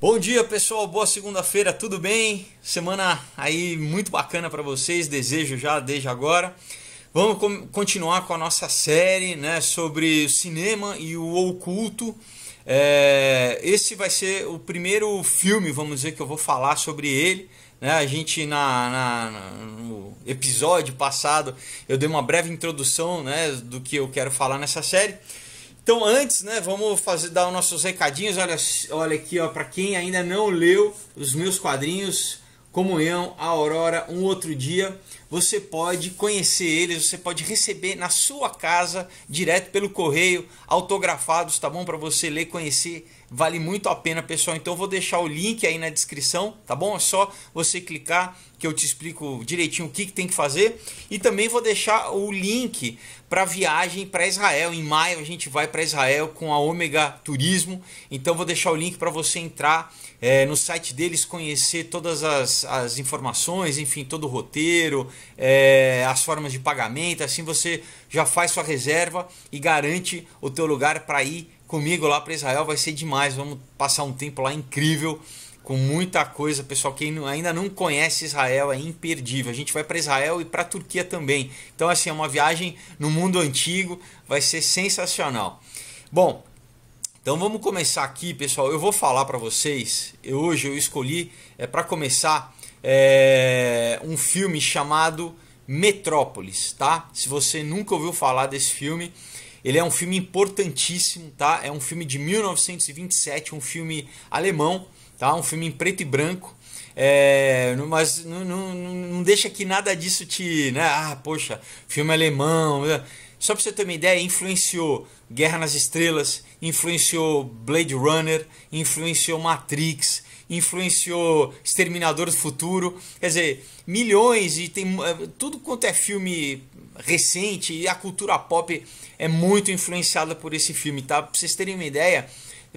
Bom dia pessoal, boa segunda-feira, tudo bem? Semana aí muito bacana para vocês, desejo já desde agora. Vamos continuar com a nossa série né, sobre cinema e o oculto. É, esse vai ser o primeiro filme, vamos dizer, que eu vou falar sobre ele. Né? A gente, na, na, no episódio passado, eu dei uma breve introdução né, do que eu quero falar nessa série. Então, antes, né, vamos fazer dar os nossos recadinhos. Olha, olha aqui, ó, para quem ainda não leu os meus quadrinhos, Comunhão, A Aurora, Um Outro Dia, você pode conhecer eles, você pode receber na sua casa, direto pelo correio, autografados, tá bom? Para você ler, conhecer, vale muito a pena, pessoal. Então, vou deixar o link aí na descrição, tá bom? É só você clicar que eu te explico direitinho o que, que tem que fazer. E também vou deixar o link para viagem para Israel. Em maio a gente vai para Israel com a Ômega Turismo. Então vou deixar o link para você entrar é, no site deles, conhecer todas as, as informações, enfim, todo o roteiro, é, as formas de pagamento. Assim você já faz sua reserva e garante o teu lugar para ir comigo lá para Israel. Vai ser demais. Vamos passar um tempo lá incrível com muita coisa, pessoal. Quem ainda não conhece Israel é imperdível. A gente vai para Israel e para a Turquia também. Então, assim, é uma viagem no mundo antigo, vai ser sensacional. Bom, então vamos começar aqui, pessoal. Eu vou falar para vocês. Eu, hoje eu escolhi é, para começar é, um filme chamado Metrópolis, tá? Se você nunca ouviu falar desse filme, ele é um filme importantíssimo, tá? É um filme de 1927, um filme alemão tá? Um filme em preto e branco. É, mas não, não, não, deixa que nada disso te. Né? Ah, poxa, filme alemão. Né? Só para você ter uma ideia, influenciou Guerra nas Estrelas, influenciou Blade Runner, influenciou Matrix, influenciou Exterminador do Futuro. Quer dizer, milhões e tem é, tudo quanto é filme recente e a cultura pop é muito influenciada por esse filme, tá? Pra vocês terem uma ideia,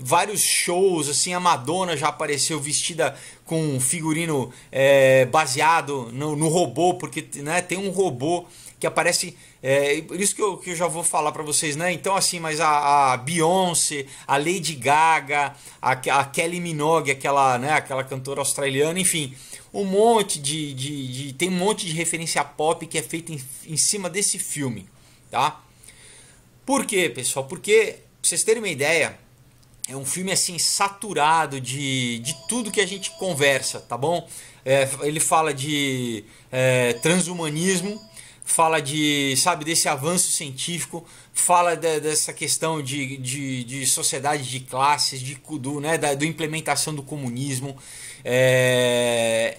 vários shows, assim, a Madonna já apareceu vestida com um figurino é, baseado no, no, robô, porque né, tem um robô que aparece. É, isso que eu, que eu já vou falar para vocês, né? Então, assim, mas a, a Beyoncé, a Lady Gaga, a, a, Kelly Minogue, aquela, né, aquela cantora australiana, enfim, um monte de, de, de Tem um monte de referência pop que é feita em, em cima desse filme, tá? Por quê, pessoal? Porque, pra vocês terem uma ideia, é um filme assim saturado de, de tudo que a gente conversa, tá bom? É, ele fala de é, transhumanismo, fala de, sabe, desse avanço científico, fala de, dessa questão de, de, de, sociedade de classes, de, do, né, da do implementação do comunismo. É,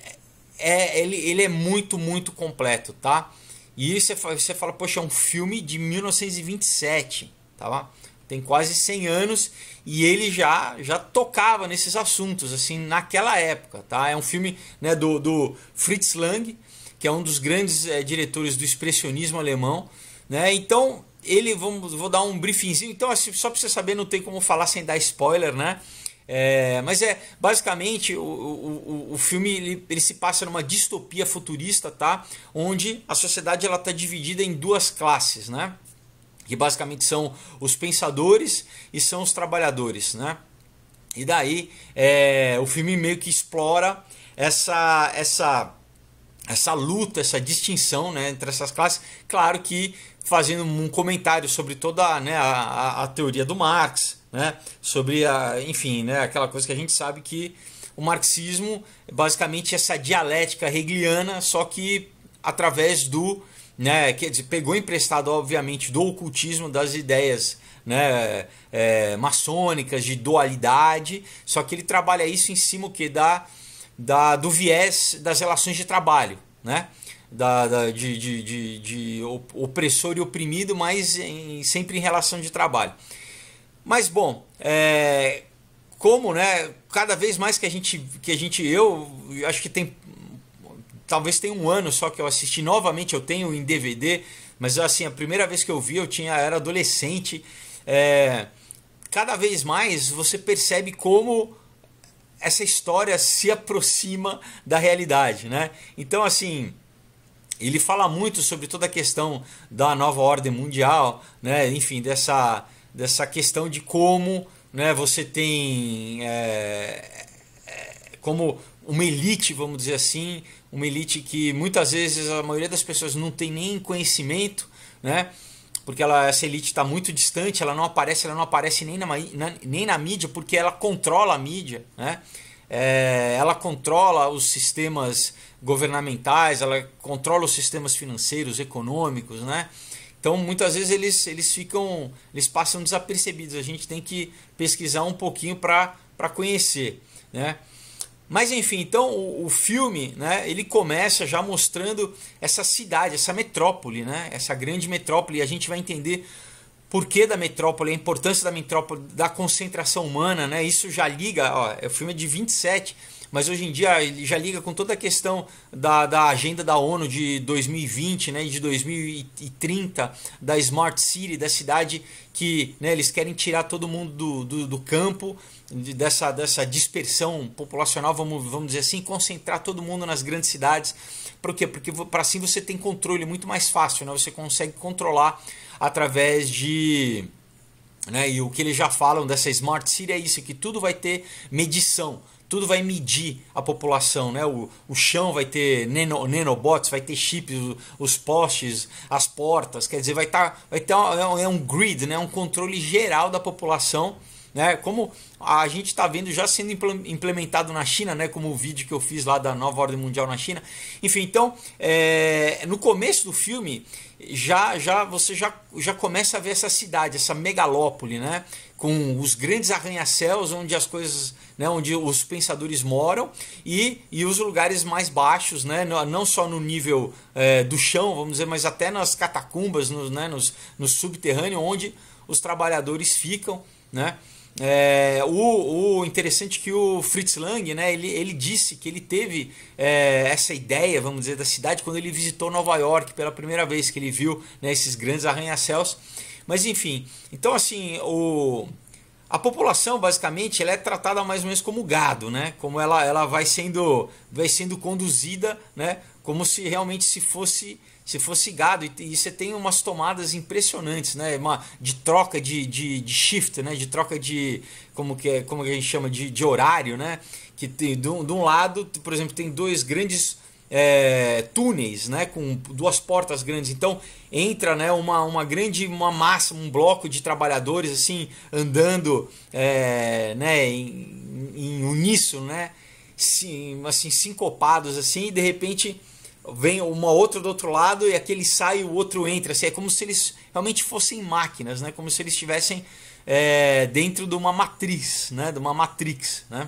é, ele, ele é muito, muito completo, tá? E você, você fala, poxa, é um filme de 1927, tá lá? tem quase 100 anos e ele já já tocava nesses assuntos assim naquela época, tá? É um filme né, do, do Fritz Lang, que é um dos grandes é, diretores do expressionismo alemão, né? Então ele vamos vou dar um briefingzinho. Então assim, só para você saber, não tem como falar sem dar spoiler, né? É, mas é basicamente o, o, o filme ele, ele, se passa numa distopia futurista, tá? Onde a sociedade ela está dividida em duas classes, né? que basicamente são os pensadores e são os trabalhadores, né? E daí é, o filme meio que explora essa essa essa luta, essa distinção né, entre essas classes, claro que fazendo um comentário sobre toda né, a, a teoria do Marx, né, sobre a, enfim, né, aquela coisa que a gente sabe que o marxismo é basicamente essa dialética hegeliana, só que através do né, que pegou emprestado, obviamente, do ocultismo, das ideias né, é, maçônicas, de dualidade, só que ele trabalha isso em cima que da, da, do viés das relações de trabalho, né? Da, da de, de, de, de, opressor e oprimido, mas em, sempre em relação de trabalho. Mas bom, é, como né, cada vez mais que a gente, que a gente eu acho que tem talvez tenha um ano só que eu assisti novamente, eu tenho em DVD, mas assim, a primeira vez que eu vi eu tinha era adolescente. É, cada vez mais você percebe como essa história se aproxima da realidade, né? Então assim, ele fala muito sobre toda a questão da nova ordem mundial, né? Enfim, dessa dessa questão de como, né? Você tem é, é como uma elite, vamos dizer assim, uma elite que muitas vezes a maioria das pessoas não tem nem conhecimento, né? Porque ela, essa elite está muito distante, ela não aparece, ela não aparece nem na, na, nem na mídia, porque ela controla a mídia, né? É, ela controla os sistemas governamentais, ela controla os sistemas financeiros, econômicos, né? Então muitas vezes eles, eles ficam, eles passam desapercebidos. A gente tem que pesquisar um pouquinho para conhecer, né? Mas enfim, então o, o, filme, né, ele começa já mostrando essa cidade, essa metrópole, né, essa grande metrópole, e a gente vai entender por que da metrópole, a importância da metrópole, da concentração humana, né? Isso já liga, ó, o filme é de 27, mas hoje em dia ele já liga com toda a questão da, da agenda da ONU de 2020 né, de 2030, da Smart City, da cidade que né, eles querem tirar todo mundo do, do, do campo, dessa, dessa dispersão populacional, vamos, vamos dizer assim, concentrar todo mundo nas grandes cidades. Por quê? Porque para assim você tem controle muito mais fácil, né? você consegue controlar através de. Né, e o que eles já falam dessa Smart City é isso, que tudo vai ter medição tudo vai medir a população, né? O, o chão vai ter nano, nanobots, vai ter chips, os, os postes, as portas, quer dizer, vai, tá, vai ter é um, é um grid, né? Um controle geral da população, né? Como a gente está vendo já sendo implementado na China, né? Como o vídeo que eu fiz lá da nova ordem mundial na China. Enfim, então, é, no começo do filme já, já você já, já começa a ver essa cidade, essa megalópole, né? com os grandes arranha-céus onde as coisas, né, onde os pensadores moram e, e os lugares mais baixos, né, não só no nível é, do chão, vamos dizer, mas até nas catacumbas, no, né, nos, no subterrâneo, onde os trabalhadores ficam, né. É, o, o, interessante é que o Fritz Lang, né, ele, ele disse que ele teve é, essa ideia, vamos dizer, da cidade quando ele visitou Nova York pela primeira vez, que ele viu né, esses grandes arranha-céus mas enfim, então assim, o, a população basicamente ela é tratada mais ou menos como gado, né? Como ela, ela vai sendo vai sendo conduzida, né? Como se realmente se fosse se fosse gado e, e você tem umas tomadas impressionantes, né? Uma, de troca de, de, de, shift, né? De troca de como que é, como que a gente chama de, de horário, né? Que tem de um, de um lado, por exemplo, tem dois grandes é, túneis, né, com duas portas grandes. Então entra, né, uma, uma grande uma massa, um bloco de trabalhadores assim andando, é, né, em, em uníssono, né, sim, assim sincopados assim, e de repente vem uma outra do outro lado e aquele sai e o outro entra. Assim, é como se eles realmente fossem máquinas, né, como se eles estivessem é, dentro de uma matriz, né, de uma matrix, né.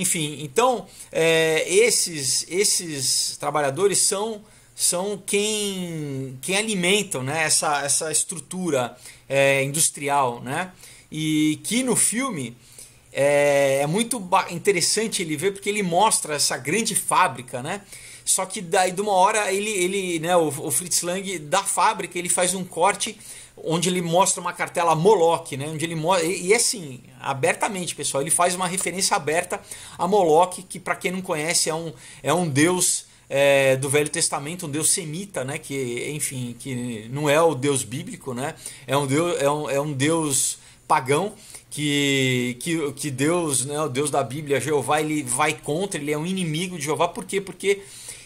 Enfim, então é, esses, esses trabalhadores são, são quem, quem alimentam né, essa, essa estrutura é, industrial, né? E que no filme é, é muito interessante ele ver porque ele mostra essa grande fábrica, né? Só que daí de uma hora ele, ele né, o, o Fritz Lang da fábrica, ele faz um corte onde ele mostra uma cartela Moloch, né? Onde ele mostra, e, e é assim, abertamente, pessoal, ele faz uma referência aberta a Moloch, que para quem não conhece é um, é um deus é, do Velho Testamento, um deus semita, né? Que, enfim, que não é o deus bíblico, né? É um deus, é um, é um deus pagão que, que, que Deus, né, o Deus da Bíblia, Jeová, ele vai contra, ele é um inimigo de Jeová. Por quê? Porque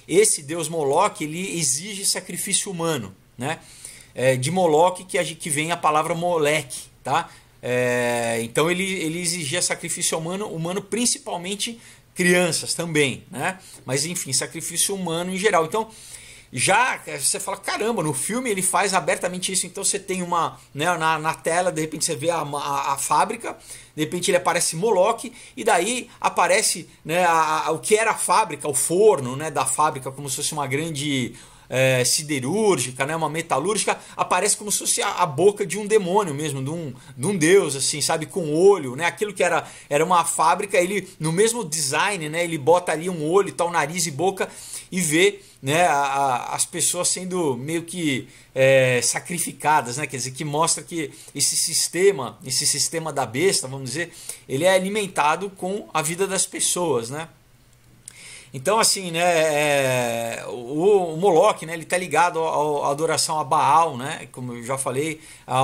esse Deus Moloque, ele exige sacrifício humano, né? É, de Moloque que, que vem a palavra moleque, tá? É, então ele, ele exigia sacrifício humano, humano principalmente crianças também, né? Mas enfim, sacrifício humano em geral. Então já você fala, caramba, no filme ele faz abertamente isso, então você tem uma. Né, na, na tela, de repente você vê a, a, a fábrica, de repente ele aparece Moloch, e daí aparece né, a, a, o que era a fábrica, o forno né, da fábrica, como se fosse uma grande é, siderúrgica, né, uma metalúrgica, aparece como se fosse a, a, boca de um demônio mesmo, de um, de um deus, assim, sabe, com olho, né, aquilo que era, era uma fábrica, ele, no mesmo design, né, ele bota ali um olho, tal, nariz e boca, e vê, né, a, a, as pessoas sendo meio que é, sacrificadas, né, quer dizer, que mostra que esse sistema, esse sistema da besta, vamos dizer, ele é alimentado com a vida das pessoas, né, então, assim, né, é, o, o Moloch, né, ele está ligado à adoração a Baal, né, como eu já falei, a,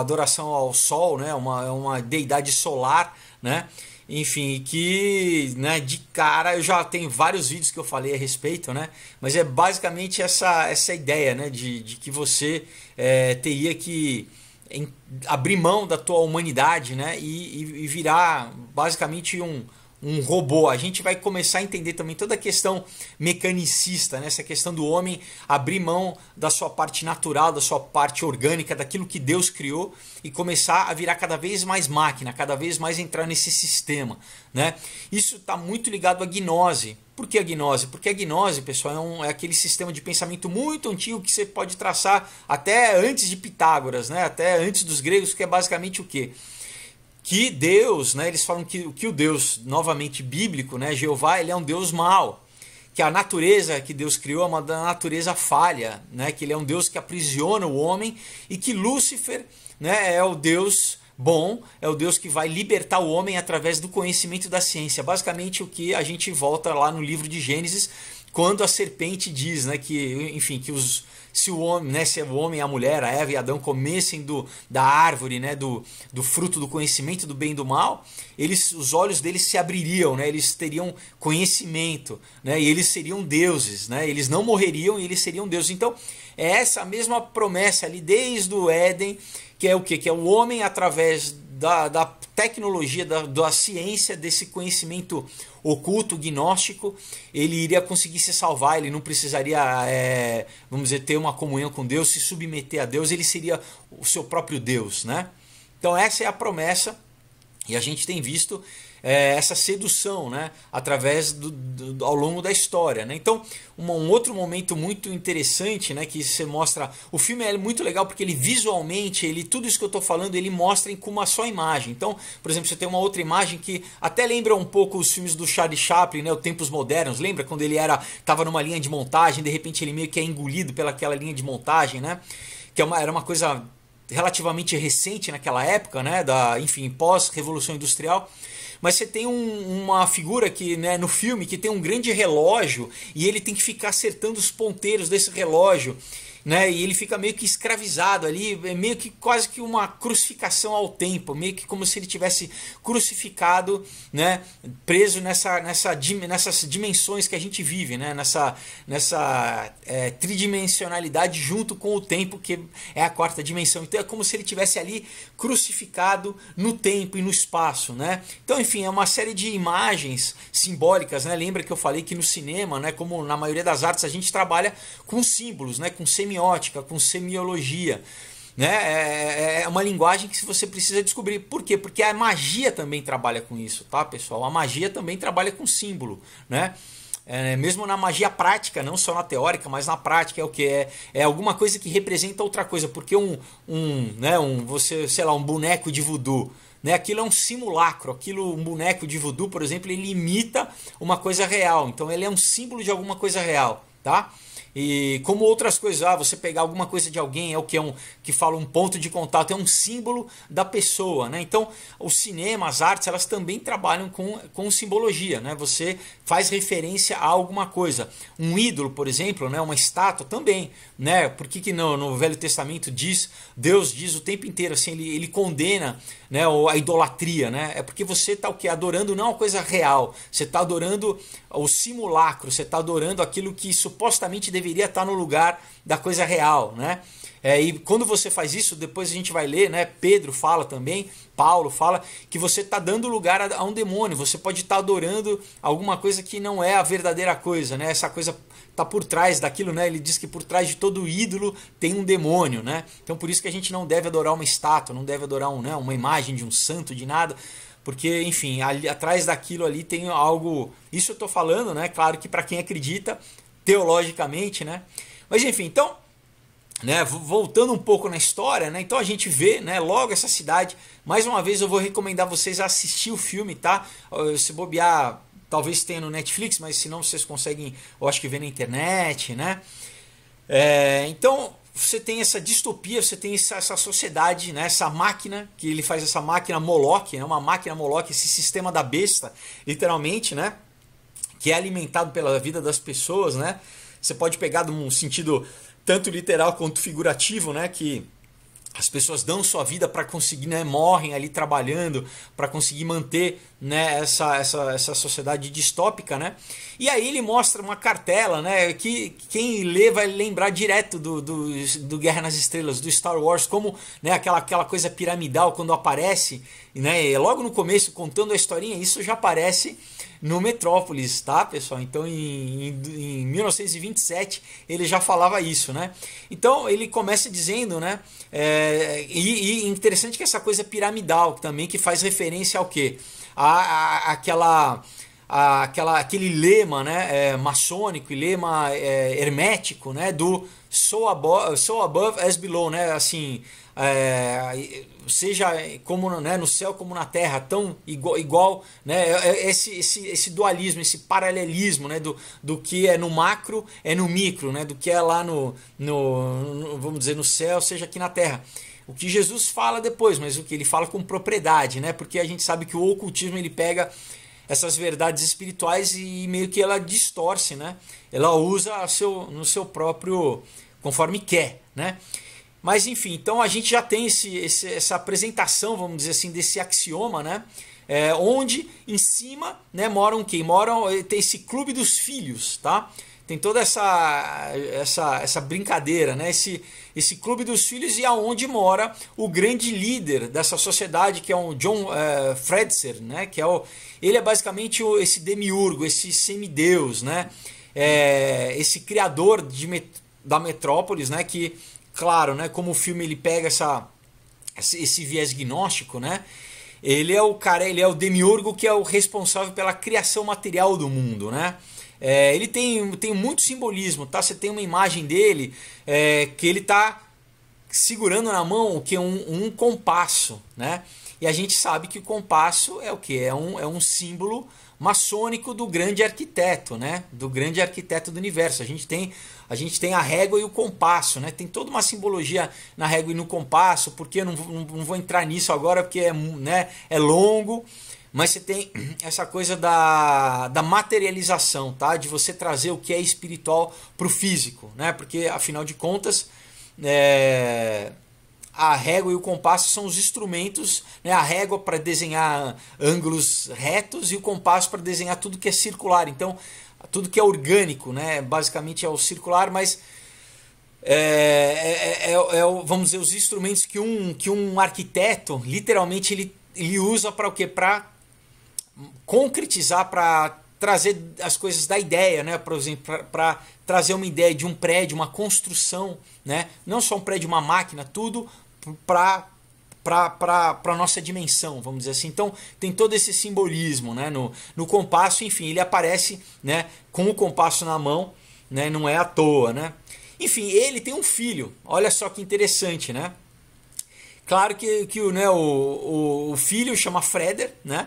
adoração ao Sol, né, uma, é uma deidade solar, né, enfim, que né, de cara eu já tenho vários vídeos que eu falei a respeito, né? Mas é basicamente essa, essa ideia, né? De, de que você é, teria que em, abrir mão da tua humanidade, né? E, e, e virar basicamente um, um robô. A gente vai começar a entender também toda a questão mecanicista, né? essa questão do homem abrir mão da sua parte natural, da sua parte orgânica, daquilo que Deus criou e começar a virar cada vez mais máquina, cada vez mais entrar nesse sistema. Né? Isso está muito ligado à gnose. Por que a gnose? Porque a gnose, pessoal, é, um, é aquele sistema de pensamento muito antigo que você pode traçar até antes de Pitágoras, né? até antes dos gregos, que é basicamente o quê? que Deus, né, eles falam que, que o Deus, novamente bíblico, né, Jeová, ele é um Deus mau, que a natureza que Deus criou é uma natureza falha, né, que ele é um Deus que aprisiona o homem e que Lúcifer né, é o Deus bom, é o Deus que vai libertar o homem através do conhecimento da ciência. Basicamente o que a gente volta lá no livro de Gênesis, quando a serpente diz né, que, enfim, que os se o homem, né, se o homem, a mulher, a Eva e Adão comessem do, da árvore, né, do, do fruto do conhecimento do bem e do mal, eles, os olhos deles se abririam, né, eles teriam conhecimento, né, e eles seriam deuses, né, eles não morreriam e eles seriam deuses. Então, é essa mesma promessa ali desde o Éden, que é o que, Que é o homem através da, da tecnologia, da, da ciência, desse conhecimento oculto, gnóstico, ele iria conseguir se salvar, ele não precisaria, é, vamos dizer, ter uma comunhão com Deus, se submeter a Deus, ele seria o seu próprio Deus, né? Então essa é a promessa e a gente tem visto é, essa sedução né, através do, do, ao longo da história. Né? Então, um, um, outro momento muito interessante né, que você mostra. O filme é muito legal porque ele visualmente, ele tudo isso que eu estou falando, ele mostra em com uma só imagem. Então, por exemplo, você tem uma outra imagem que até lembra um pouco os filmes do Charlie Chaplin, né, o Tempos Modernos. Lembra quando ele era estava numa linha de montagem, de repente ele meio que é engolido pelaquela linha de montagem, né? Que é uma, era uma coisa relativamente recente naquela época, né? Da, enfim, pós-revolução industrial mas você tem um, uma figura que, né, no filme que tem um grande relógio e ele tem que ficar acertando os ponteiros desse relógio né? E ele fica meio que escravizado ali, é meio que quase que uma crucificação ao tempo, meio que como se ele tivesse crucificado, né? Preso nessa, nessa nessas dimensões que a gente vive, né? Nessa, nessa é, tridimensionalidade junto com o tempo que é a quarta dimensão. Então é como se ele tivesse ali crucificado no tempo e no espaço, né? Então, enfim, é uma série de imagens simbólicas, né? Lembra que eu falei que no cinema, né? Como na maioria das artes a gente trabalha com símbolos, né? Com semi semiótica, com semiologia. Né? É, é, é uma linguagem que você precisa descobrir. Por quê? Porque a magia também trabalha com isso, tá, pessoal? A magia também trabalha com símbolo, né? É, mesmo na magia prática, não só na teórica, mas na prática é o que é, é alguma coisa que representa outra coisa, porque um, um, né, um, você, sei lá, um boneco de voodoo, né, aquilo é um simulacro, aquilo, um boneco de voodoo, por exemplo, ele imita uma coisa real, então ele é um símbolo de alguma coisa real, tá? E como outras coisas, ah, você pegar alguma coisa de alguém é o que é um que fala um ponto de contato, é um símbolo da pessoa, né? Então, o cinema, as artes, elas também trabalham com, com simbologia, né? Você faz referência a alguma coisa. Um ídolo, por exemplo, né, uma estátua também, né? Por que, que não? No Velho Testamento diz, Deus diz o tempo inteiro assim, ele, ele condena né? ou a idolatria, né? É porque você está o que? Adorando não a coisa real, você está adorando o simulacro, você está adorando aquilo que supostamente deveria estar tá no lugar da coisa real, né? É, e quando você faz isso, depois a gente vai ler, né? Pedro fala também, Paulo fala que você está dando lugar a, a, um demônio. Você pode estar tá adorando alguma coisa que não é a verdadeira coisa, né? Essa coisa está por trás daquilo, né? Ele diz que por trás de todo ídolo tem um demônio, né? Então por isso que a gente não deve adorar uma estátua, não deve adorar um, né, uma imagem de um santo, de nada, porque enfim, ali, atrás daquilo ali tem algo. Isso eu estou falando, né? Claro que para quem acredita teologicamente, né? Mas enfim, então né, voltando um pouco na história, né, então a gente vê né, logo essa cidade. Mais uma vez eu vou recomendar vocês a assistir o filme, tá? Se bobear Talvez tenha no Netflix, mas se não vocês conseguem, eu acho que ver na internet, né? É, então você tem essa distopia, você tem essa, essa, sociedade, né? essa máquina, que ele faz essa máquina Moloch, né? uma máquina Moloch, esse sistema da besta, literalmente, né? Que é alimentado pela vida das pessoas, né? Você pode pegar num sentido tanto literal quanto figurativo, né? Que as pessoas dão sua vida para conseguir, né, morrem ali trabalhando para conseguir manter né, essa, essa, essa sociedade distópica, né? E aí ele mostra uma cartela, né? Que quem lê vai lembrar direto do, do, do Guerra nas Estrelas, do Star Wars, como né, aquela, aquela coisa piramidal quando aparece, né? Logo no começo, contando a historinha, isso já aparece no Metrópolis, tá, pessoal? Então, em, em, em 1927 ele já falava isso, né? Então ele começa dizendo, né? É, e, e, interessante que essa coisa piramidal também que faz referência ao quê? A, a aquela a, aquela, aquele lema né, é, maçônico e lema é, hermético né, do so above, so above as below, né, assim, é, seja eh, como né, no céu como na terra, tão igual, igual né, é, é, esse, esse, esse dualismo, esse paralelismo né, do, do que é no macro é no micro, né, do que é lá no, no, no vamos dizer no céu, seja aqui na terra. O que Jesus fala depois, mas o que ele fala com propriedade, né? Porque a gente sabe que o ocultismo ele pega essas verdades espirituais e meio que ela distorce, né? Ela usa seu, no seu próprio conforme quer, né? Mas enfim, então a gente já tem esse, esse, essa apresentação, vamos dizer assim, desse axioma, né? É, onde em cima né, moram quem? Moram, eh, tem esse clube dos filhos, tá? Tem toda essa, essa, essa brincadeira, né? Esse, esse clube dos filhos e aonde mora o grande líder dessa sociedade, que é o John é, Fredser, né? Que é o, ele é basicamente o, esse demiurgo, esse semideus, né? É, esse criador de, da metrópolis, né? Que claro, né, como o filme ele pega essa, esse viés gnóstico, né? Ele é o cara, ele é o demiurgo que é o responsável pela criação material do mundo, né? É, ele tem, tem muito simbolismo, tá? Você tem uma imagem dele é, que ele tá segurando na mão o que é um, um compasso, né? E a gente sabe que o compasso é o que é um, é um símbolo maçônico do grande arquiteto, né? Do grande arquiteto do universo. A gente tem a gente tem a régua e o compasso, né? Tem toda uma simbologia na régua e no compasso, porque eu não, não, não vou entrar nisso agora porque é, né, é longo, mas você tem essa coisa da, da materialização, tá? De você trazer o que é espiritual para o físico, né? Porque afinal de contas, é, a régua e o compasso são os instrumentos, né? a régua para desenhar ângulos retos e o compasso para desenhar tudo que é circular. Então, tudo que é orgânico, né? basicamente é o circular, mas é, é, é, é, é vamos dizer, os instrumentos que um, que um arquiteto literalmente ele, ele usa para o quê? Para concretizar, para trazer as coisas da ideia, né? Por exemplo, para trazer uma ideia de um prédio, uma construção, né? Não só um prédio, uma máquina, tudo para para a nossa dimensão, vamos dizer assim. Então, tem todo esse simbolismo né? no, no compasso, enfim, ele aparece né? com o compasso na mão, né? não é à toa. Né? Enfim, ele tem um filho, olha só que interessante, né? Claro que, que né, o, o, o filho chama Freder, né?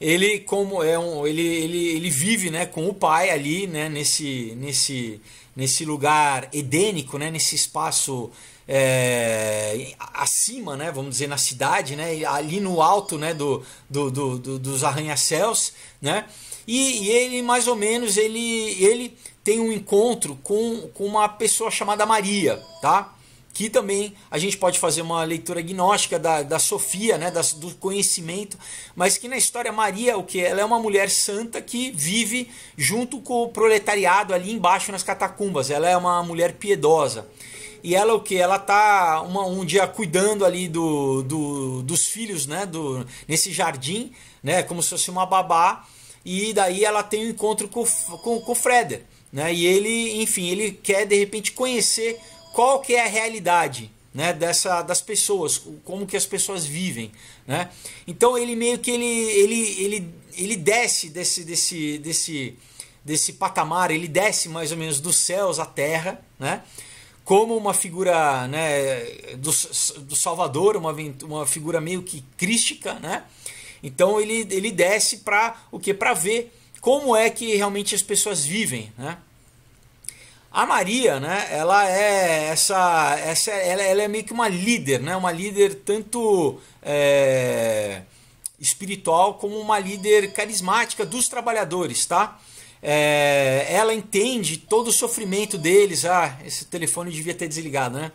Ele como é um, ele, ele, ele vive né, com o pai ali né, nesse, nesse, nesse lugar edênico, né, nesse espaço é, acima, né, vamos dizer, na cidade, né, ali no alto né, do, do, do, do dos arranha-céus, né, e, e, ele mais ou menos ele, ele tem um encontro com, com uma pessoa chamada Maria, tá? que também a gente pode fazer uma leitura gnóstica da, da Sofia, né, do conhecimento, mas que na história Maria, o que ela é uma mulher santa que vive junto com o proletariado ali embaixo nas catacumbas. Ela é uma mulher piedosa. E ela o que? Ela tá uma, um dia cuidando ali do, do, dos filhos, né? Do, nesse jardim, né? Como se fosse uma babá. E daí ela tem um encontro com, com, com o Freder, né? E ele, enfim, ele quer de repente conhecer qual que é a realidade, né, dessa das pessoas, como que as pessoas vivem, né? Então ele meio que ele ele ele, ele desce desse desse desse desse patamar, ele desce mais ou menos dos céus à terra, né? como uma figura né, do, do Salvador, uma, uma figura meio que crística, né? Então ele, ele desce para o que? Para ver como é que realmente as pessoas vivem, né? A Maria, né? Ela é essa, essa ela, ela é meio que uma líder, né? Uma líder tanto é, espiritual como uma líder carismática dos trabalhadores, tá? É, ela entende todo o sofrimento deles. Ah, esse telefone devia ter desligado, né?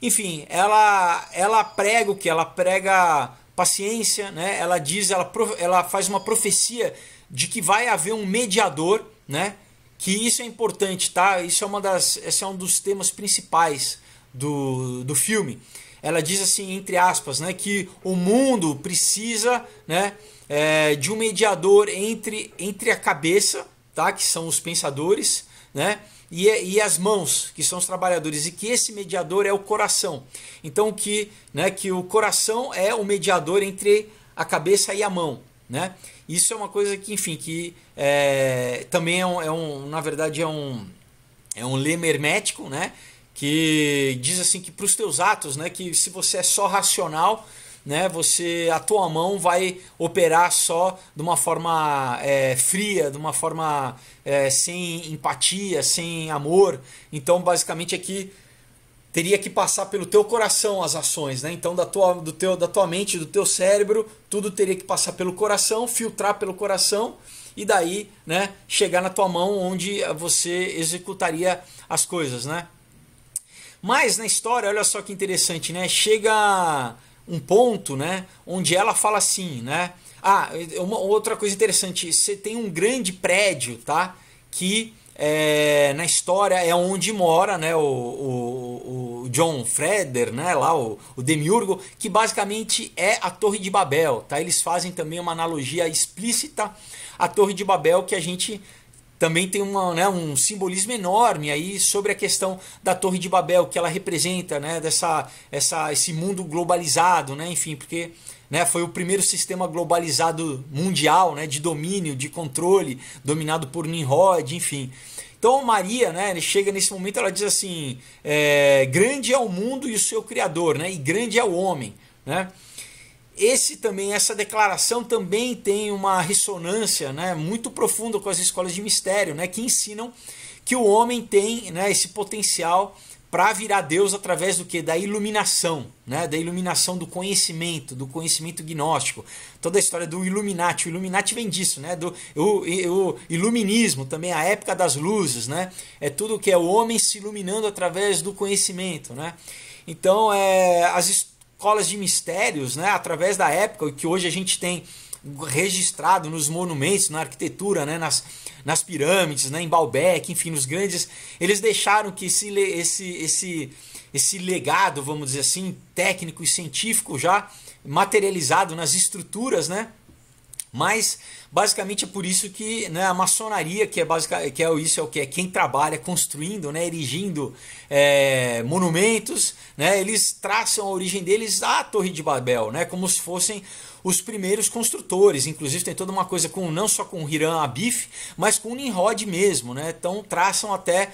Enfim, ela, ela prega o que? Ela prega paciência, né? Ela diz, ela, ela faz uma profecia de que vai haver um mediador, né? Que isso é importante, tá? Isso é uma das, esse é um dos temas principais do, do filme. Ela diz assim, entre aspas, né? Que o mundo precisa, né? É, de um mediador entre, entre a cabeça, tá? que são os pensadores, né? E, é, e, as mãos, que são os trabalhadores, e que esse mediador é o coração. Então, que, né, que o coração é o mediador entre a cabeça e a mão. Né? Isso é uma coisa que, enfim, que é, também é um, é um, na verdade, é um, é um lema hermético, né? que diz assim que para os teus atos, né, que se você é só racional, né, você a tua mão vai operar só de uma forma é, fria, de uma forma é, sem empatia, sem amor. Então, basicamente aqui é teria que passar pelo teu coração as ações, né? Então, da tua, do teu, da tua mente, do teu cérebro, tudo teria que passar pelo coração, filtrar pelo coração e daí, né, chegar na tua mão onde você executaria as coisas, né? Mas na história, olha só que interessante, né? Chega um ponto, né, onde ela fala assim, né? Ah, uma outra coisa interessante, você tem um grande prédio, tá? Que é, na história é onde mora, né, o, o, o John Freder, né, lá o, o Demiurgo, que basicamente é a Torre de Babel, tá? Eles fazem também uma analogia explícita à Torre de Babel que a gente também tem uma, né, um simbolismo enorme aí sobre a questão da Torre de Babel que ela representa, né, dessa essa, esse mundo globalizado, né, enfim, porque né, foi o primeiro sistema globalizado mundial, né, de domínio, de controle, dominado por Nimrod, enfim. Então Maria, né, chega nesse momento, ela diz assim: é, grande é o mundo e o seu Criador, né, e grande é o homem, né esse também essa declaração também tem uma ressonância né, muito profunda com as escolas de mistério né, que ensinam que o homem tem né, esse potencial para virar Deus através do que da iluminação né, da iluminação do conhecimento do conhecimento gnóstico toda a história do Illuminati o Illuminati vem disso né do o, o iluminismo também a época das luzes né é tudo que é o homem se iluminando através do conhecimento né então é as colas de mistérios, né? Através da época que hoje a gente tem registrado nos monumentos, na arquitetura, né? Nas, nas pirâmides, né? Em Baalbek, enfim, nos grandes, eles deixaram que esse esse esse esse legado, vamos dizer assim, técnico e científico já materializado nas estruturas, né? Mas Basicamente é por isso que né, a maçonaria, que é, basicamente que é isso, é o que? É quem trabalha construindo, né, erigindo é, monumentos, né, eles traçam a origem deles à Torre de Babel, né, como se fossem os primeiros construtores. Inclusive tem toda uma coisa com não só com Hiram Abif, mas com Nimrod mesmo, né? Então traçam até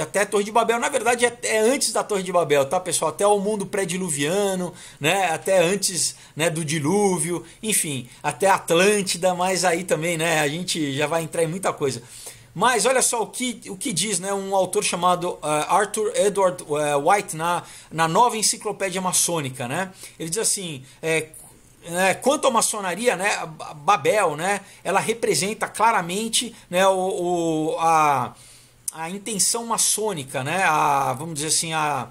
até a Torre de Babel. Na verdade é, é antes da Torre de Babel, tá, pessoal? Até o mundo pré-diluviano, né? Até antes, né, do dilúvio, enfim, até Atlântida, mas aí também, né? A gente já vai entrar em muita coisa. Mas olha só o que, o que diz né, um autor chamado uh, Arthur Edward uh, White na, na nova enciclopédia maçônica. Né? Ele diz assim: é, é, quanto à maçonaria, né, Babel, né, ela representa claramente né, o, o a, a intenção maçônica, né, a, vamos dizer assim, a,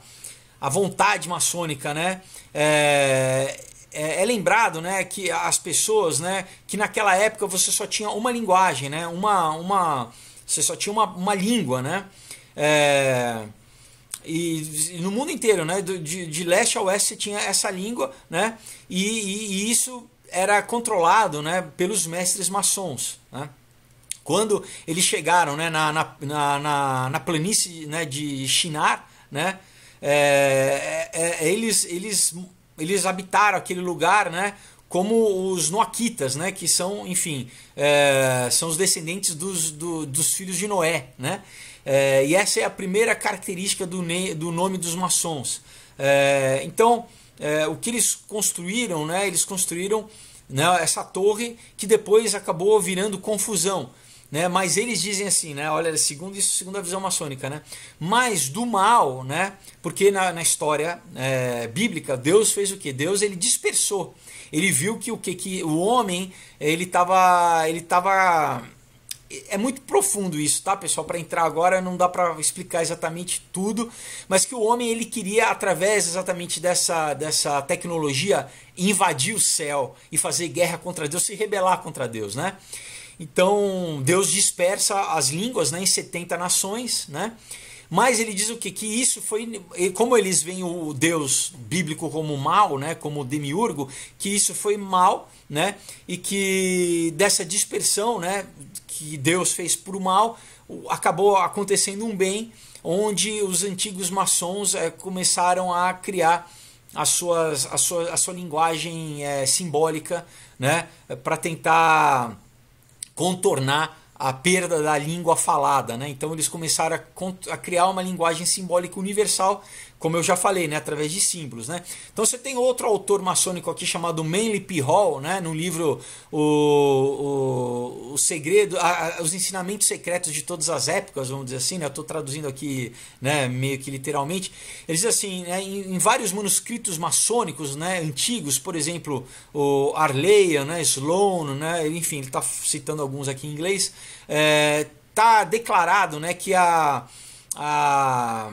a vontade maçônica. Né, é, é, é, lembrado né, que as pessoas, né, que naquela época você só tinha uma linguagem, né, uma, uma, você só tinha uma, uma língua, né, é, e, e, no mundo inteiro, né, de, de leste a oeste você tinha essa língua, né, e, e, e isso era controlado, né, pelos mestres maçons, né. Quando eles chegaram né, na, na, na, na planície né, de Shinar, né, é, é, é eles, eles eles habitaram aquele lugar, né? Como os Noaquitas, né? Que são, enfim, é, são os descendentes dos, do, dos filhos de Noé, né? É, e essa é a primeira característica do, ne do nome dos maçons. É, então, é, o que eles construíram, né? Eles construíram né, essa torre que depois acabou virando confusão né? Mas eles dizem assim, né? Olha, segundo isso, segundo a visão maçônica, né? Mas do mal, né? Porque na, na história é, bíblica Deus fez o que? Deus ele dispersou. Ele viu que o que, que o homem ele estava ele tava é muito profundo isso, tá, pessoal? Para entrar agora não dá para explicar exatamente tudo, mas que o homem ele queria através exatamente dessa dessa tecnologia invadir o céu e fazer guerra contra Deus, se rebelar contra Deus, né? Então Deus dispersa as línguas né, em 70 nações, né? Mas ele diz o que? Que isso foi. Como eles veem o Deus bíblico como mal, né? Como demiurgo, que isso foi mal, né? E que dessa dispersão, né? Que Deus fez por mal, acabou acontecendo um bem, onde os antigos maçons é, começaram a criar as suas, a, sua, a sua linguagem é, simbólica, né? Para tentar contornar a perda da língua falada. Né? Então eles começaram a, a criar uma linguagem simbólica universal como eu já falei, né, através de símbolos, né? Então você tem outro autor maçônico aqui chamado Manly P. Hall, né, no livro o, o, o segredo, a, a, os ensinamentos secretos de todas as épocas, vamos dizer assim, né? Eu estou traduzindo aqui, né, meio que literalmente. Ele diz assim, né, em, em vários manuscritos maçônicos, né, antigos, por exemplo, o Arleia, né, Sloan, né, enfim, ele está citando alguns aqui em inglês, é, tá declarado, né, que a, a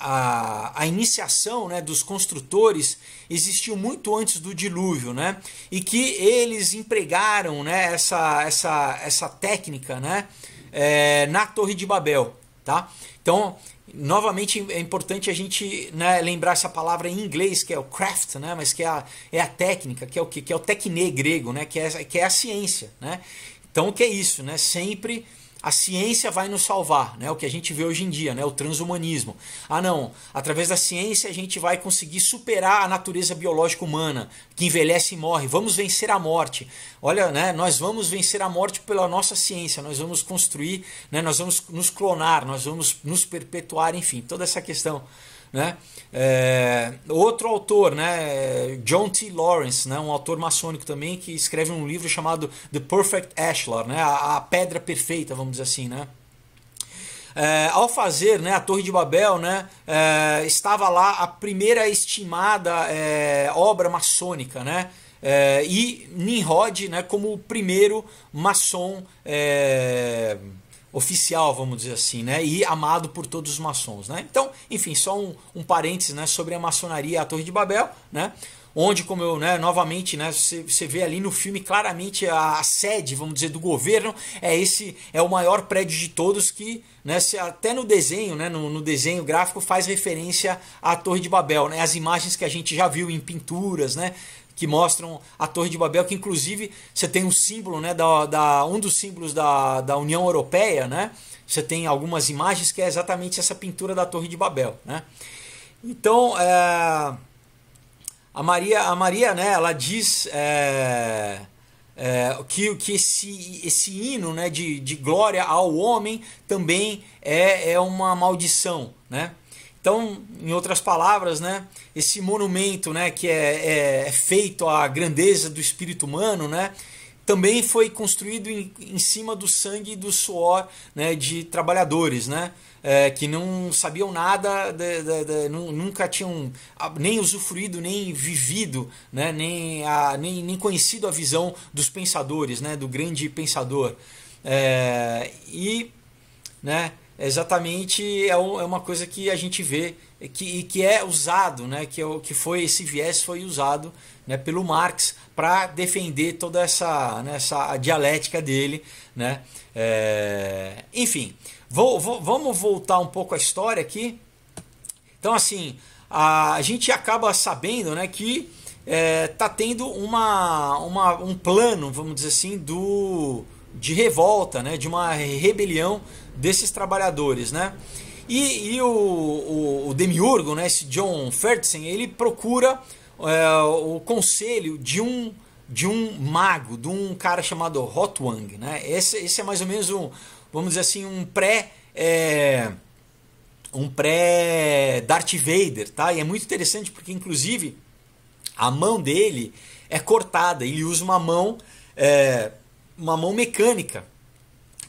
a, a iniciação né, dos construtores existiu muito antes do dilúvio, né? E que eles empregaram né, essa, essa, essa técnica né, é, na Torre de Babel, tá? Então, novamente é importante a gente né, lembrar essa palavra em inglês que é o craft né mas que é a, é a técnica que é o que que é o tecne grego né que é que é a ciência né então o que é isso né sempre a ciência vai nos salvar, né? O que a gente vê hoje em dia, né? O transhumanismo. Ah, não, através da ciência a gente vai conseguir superar a natureza biológica humana, que envelhece e morre. Vamos vencer a morte. Olha, né? Nós vamos vencer a morte pela nossa ciência. Nós vamos construir, né? Nós vamos nos clonar, nós vamos nos perpetuar, enfim, toda essa questão né? É, outro autor, né, John T. Lawrence, né, um autor maçônico também, que escreve um livro chamado The Perfect Ashlar, né, a, a pedra perfeita, vamos dizer assim, né? É, ao fazer né, a Torre de Babel, né, é, estava lá a primeira estimada é, obra maçônica, né? É, e Nimrod né, como o primeiro maçom é, oficial, vamos dizer assim, né? E amado por todos os maçons, né? Então, enfim, só um, um parênteses, né? Sobre a maçonaria a Torre de Babel, né? Onde, como eu, né, novamente, né, você, você vê ali no filme claramente a, a, sede, vamos dizer, do governo é esse, é o maior prédio de todos que, né, se, até no desenho, né, no, no desenho gráfico faz referência à Torre de Babel, né? As imagens que a gente já viu em pinturas, né? que mostram a Torre de Babel, que inclusive você tem um símbolo, né, da, da um dos símbolos da, da União Europeia, né? Você tem algumas imagens que é exatamente essa pintura da Torre de Babel, né? Então, é, a Maria, a Maria, né, ela diz é, é, que, que esse, esse hino né, de, de glória ao homem também é, é uma maldição, né? Então, em outras palavras, né, esse monumento né, que é, é, é feito à grandeza do espírito humano, né, também foi construído em, em cima do sangue e do suor né, de trabalhadores, né, é, que não sabiam nada, de, de, de, nunca tinham nem usufruído, nem vivido, né, nem, a, nem, nem conhecido a visão dos pensadores, né, do grande pensador. É, e né, exatamente é, é uma coisa que a gente vê é que, que é usado, né, que, é que foi esse viés foi usado né, pelo Marx para defender toda essa, né, essa dialética dele. Né? É, enfim, vou, vou, vamos voltar um pouco à história aqui. Então, assim, a, a gente acaba sabendo né, que está é, tá tendo uma, uma, um plano, vamos dizer assim, do, de revolta, né, de uma rebelião desses trabalhadores. Né? E, e o, o, o, Demiurgo, né, esse John Fertsen, ele procura é, o conselho de um de um mago, de um cara chamado Hotwang. Né? Esse, esse é mais ou menos um, vamos dizer assim, um pré. É, um pré Darth Vader, tá? E é muito interessante porque inclusive a mão dele é cortada, ele usa uma mão é, uma mão mecânica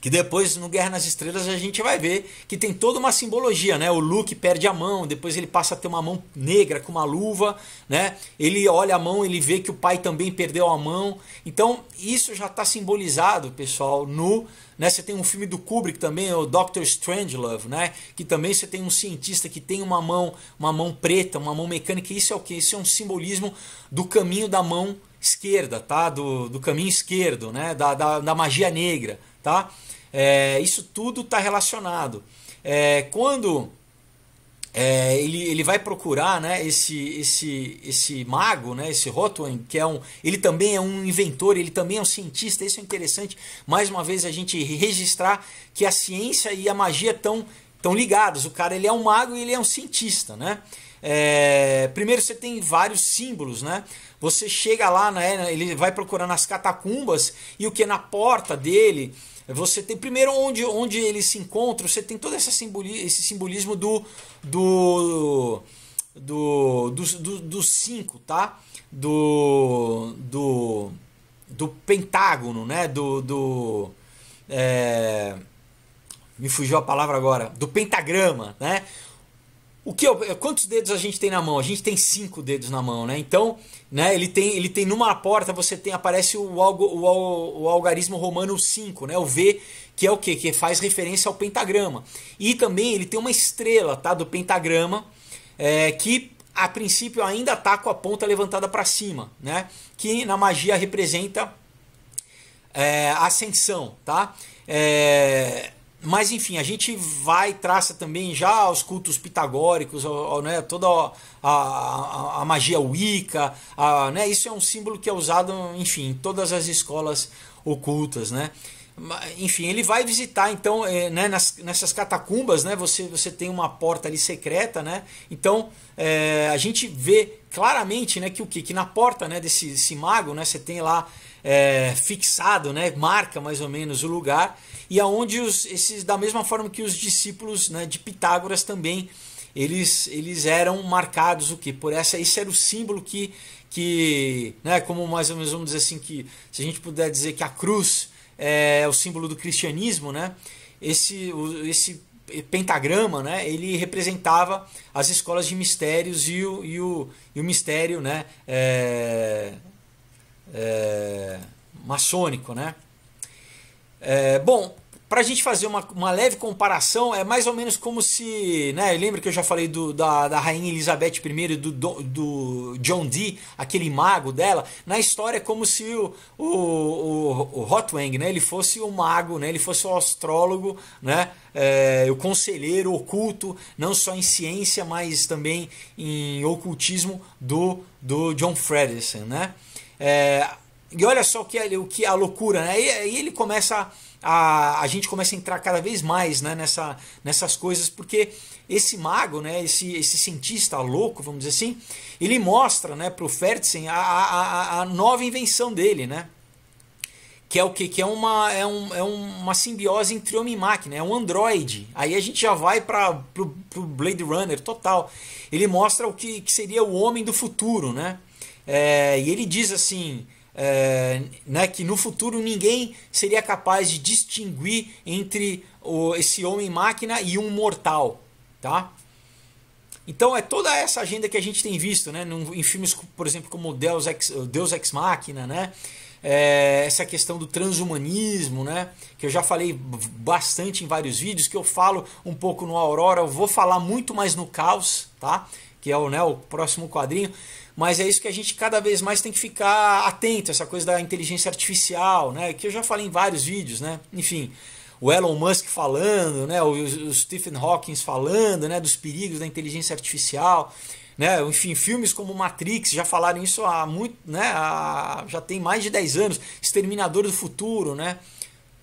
que depois no Guerra nas Estrelas a gente vai ver que tem toda uma simbologia, né? O Luke perde a mão, depois ele passa a ter uma mão negra com uma luva, né? Ele olha a mão, ele vê que o pai também perdeu a mão. Então isso já está simbolizado, pessoal, no né? Você tem um filme do Kubrick também, o Doctor Strangelove, né? Que também você tem um cientista que tem uma mão, uma mão preta, uma mão mecânica. Isso é o que? Isso é um simbolismo do caminho da mão esquerda, tá? Do, do caminho esquerdo, né? Da, da, da magia negra, tá? É, isso tudo está relacionado. É, quando é, ele, ele vai procurar né, esse, esse, esse mago, né, esse Rotwan, que é um. Ele também é um inventor, ele também é um cientista, isso é interessante. Mais uma vez a gente registrar que a ciência e a magia estão estão ligados. O cara ele é um mago e ele é um cientista, né? É, primeiro você tem vários símbolos, né? Você chega lá, né, ele vai procurar nas catacumbas e o que na porta dele, você tem primeiro onde, onde ele se encontra, você tem todo esse simbolismo, esse simbolismo do do do dos do, do cinco, tá? Do do do pentágono, né? Do do é, me fugiu a palavra agora, do pentagrama, né? O que quantos dedos a gente tem na mão? A gente tem cinco dedos na mão, né? Então né? Ele tem, ele tem numa porta, você tem aparece o, algo, o, o, algarismo romano 5, né? O V, que é o quê? Que faz referência ao pentagrama. E também ele tem uma estrela, tá, do pentagrama, é, que a princípio ainda está com a ponta levantada para cima, né? Que na magia representa é, ascensão, tá? É, mas enfim, a gente vai traça também já os cultos pitagóricos, ao, né, toda a, a, a magia wicca, a, né, isso é um símbolo que é usado, enfim, em todas as escolas ocultas, né? Enfim, ele vai visitar então é, né, nas, nessas catacumbas, né? Você, você tem uma porta ali secreta, né? Então é, a gente vê claramente, né, que o que na porta, né, desse, desse mago, né, você tem lá é, fixado, né? marca mais ou menos o lugar, e aonde os, esses, da mesma forma que os discípulos né, de Pitágoras também, eles, eles eram marcados o que por essa esse era o símbolo que que né como mais ou menos vamos dizer assim que se a gente puder dizer que a cruz é o símbolo do cristianismo né esse esse pentagrama né ele representava as escolas de mistérios e o, e o, e o mistério né é, é, maçônico, né? É, bom, para a gente fazer uma, uma leve comparação, é mais ou menos como se. Né, lembra que eu já falei do, da, da Rainha Elizabeth I e do, do, John Dee, aquele mago dela? Na história é como se o, o, o, o Hotwang né, ele fosse o mago, né, ele fosse o astrólogo, né, é, o conselheiro oculto, não só em ciência, mas também em ocultismo do, do John Fredersen, Né? É, e olha só o que é, o que é a loucura, né? E, aí ele começa a, a gente começa a entrar cada vez mais né, nessa, nessas coisas, porque esse mago, né, esse, esse cientista louco, vamos dizer assim, ele mostra né, para o Fertzen a, a, a nova invenção dele, né? que é o que que é uma é, um, é uma simbiose entre homem e máquina, é um androide Aí a gente já vai para pro, Blade Runner total. Ele mostra o que, que seria o homem do futuro, né? É, e ele diz assim. É, né, que no futuro ninguém seria capaz de distinguir entre o, esse homem máquina e um mortal, tá? Então é toda essa agenda que a gente tem visto, né, num, em filmes, por exemplo, como Deus Ex, Deus Ex Machina, né? É, essa questão do transhumanismo, né? Que eu já falei bastante em vários vídeos, que eu falo um pouco no Aurora, eu vou falar muito mais no Caos, tá? Que é o, né, o próximo quadrinho. Mas é isso que a gente cada vez mais tem que ficar atento, essa coisa da inteligência artificial, né? Que eu já falei em vários vídeos, né? Enfim, o Elon Musk falando, né? O, o Stephen Hawking falando, né? Dos perigos da inteligência artificial, né? Enfim, filmes como Matrix já falaram isso há muito, né? Há, já tem mais de 10 anos. Exterminador do Futuro, né?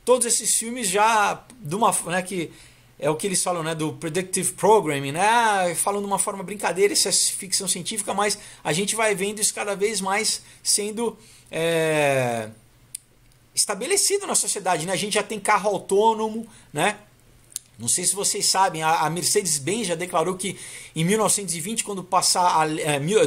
Todos esses filmes já de uma, né? Que é o que eles falam, né, do predictive programming, né? Falando ah, falam de uma forma brincadeira, isso é ficção científica, mas a gente vai vendo isso cada vez mais sendo é, estabelecido na sociedade, né? A gente já tem carro autônomo, né? Não sei se vocês sabem, a Mercedes-Benz já declarou que em 1920, quando passar a,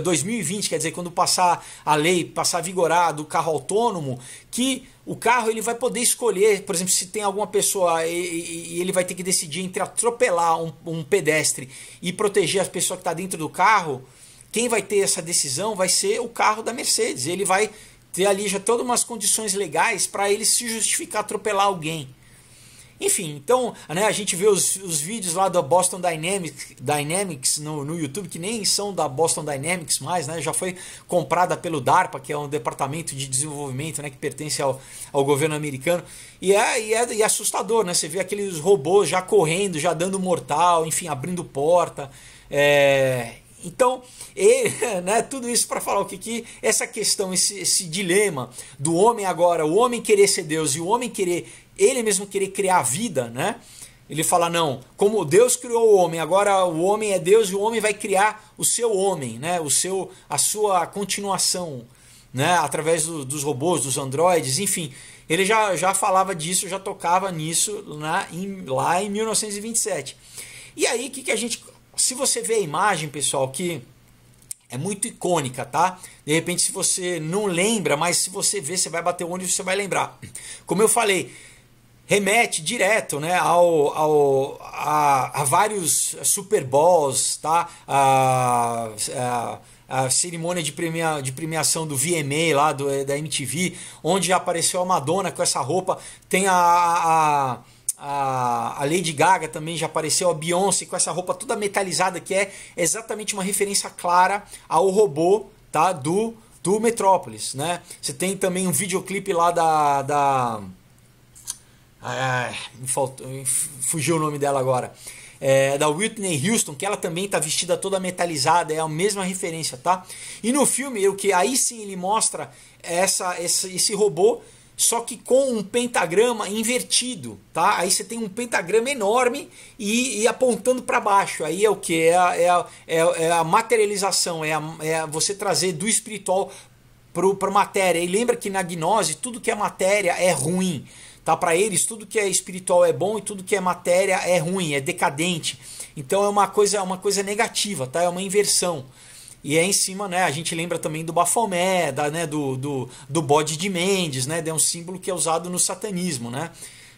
2020, é, quer dizer, quando passar a lei, passar a vigorar do carro autônomo, que o carro ele vai poder escolher, por exemplo, se tem alguma pessoa e, ele vai ter que decidir entre atropelar um, um pedestre e proteger a pessoa que está dentro do carro, quem vai ter essa decisão vai ser o carro da Mercedes. Ele vai ter ali já todas umas condições legais para ele se justificar atropelar alguém. Enfim, então né, a gente vê os, os vídeos lá da Boston Dynamics, Dynamics no, no YouTube, que nem são da Boston Dynamics mais, né, já foi comprada pelo DARPA, que é um departamento de desenvolvimento né, que pertence ao, ao governo americano. E é, e é, e é assustador, né? Você vê aqueles robôs já correndo, já dando mortal, enfim, abrindo porta. É, então, né, tudo isso para falar o que, que essa questão, esse, esse, dilema do homem agora, o homem querer ser Deus e o homem querer ele mesmo querer criar vida, né? Ele fala, não, como Deus criou o homem, agora o homem é Deus e o homem vai criar o seu homem, né? o seu, a sua continuação, né? através do, dos robôs, dos androides, enfim. Ele já, já falava disso, já tocava nisso na, em, lá em 1927. E aí, que, que a gente. Se você vê a imagem, pessoal, que é muito icônica, tá? De repente, se você não lembra, mas se você vê, você vai bater o olho e você vai lembrar. Como eu falei, remete direto né, ao, ao, a, a vários Super Bowls, tá? a, a a cerimônia de, premia, de premiação do VMA lá do, da MTV, onde apareceu a Madonna com essa roupa, tem a, a, a, a Lady Gaga também já apareceu, a Beyoncé com essa roupa toda metalizada, que é exatamente uma referência clara ao robô tá, do, do Metrópolis. Né? Você tem também um videoclipe lá da. da ah, faltou, fugiu o nome dela agora. É, da Whitney Houston, que ela também está vestida toda metalizada, é a mesma referência, tá? E no filme, o que aí sim ele mostra essa, esse, esse robô, só que com um pentagrama invertido, tá? Aí você tem um pentagrama enorme e, e apontando para baixo. Aí é o que? É, é a, é é a materialização, é, a, é você trazer do espiritual para a matéria. E lembra que na gnose, tudo que é matéria é ruim. Tá? Para eles, tudo que é espiritual é bom e tudo que é matéria é ruim, é decadente. Então é uma coisa, é uma coisa negativa, tá? é uma inversão. E é em cima, né? A gente lembra também do Bafomé, da, né, do, do, do bode de Mendes, né? É um símbolo que é usado no satanismo, né?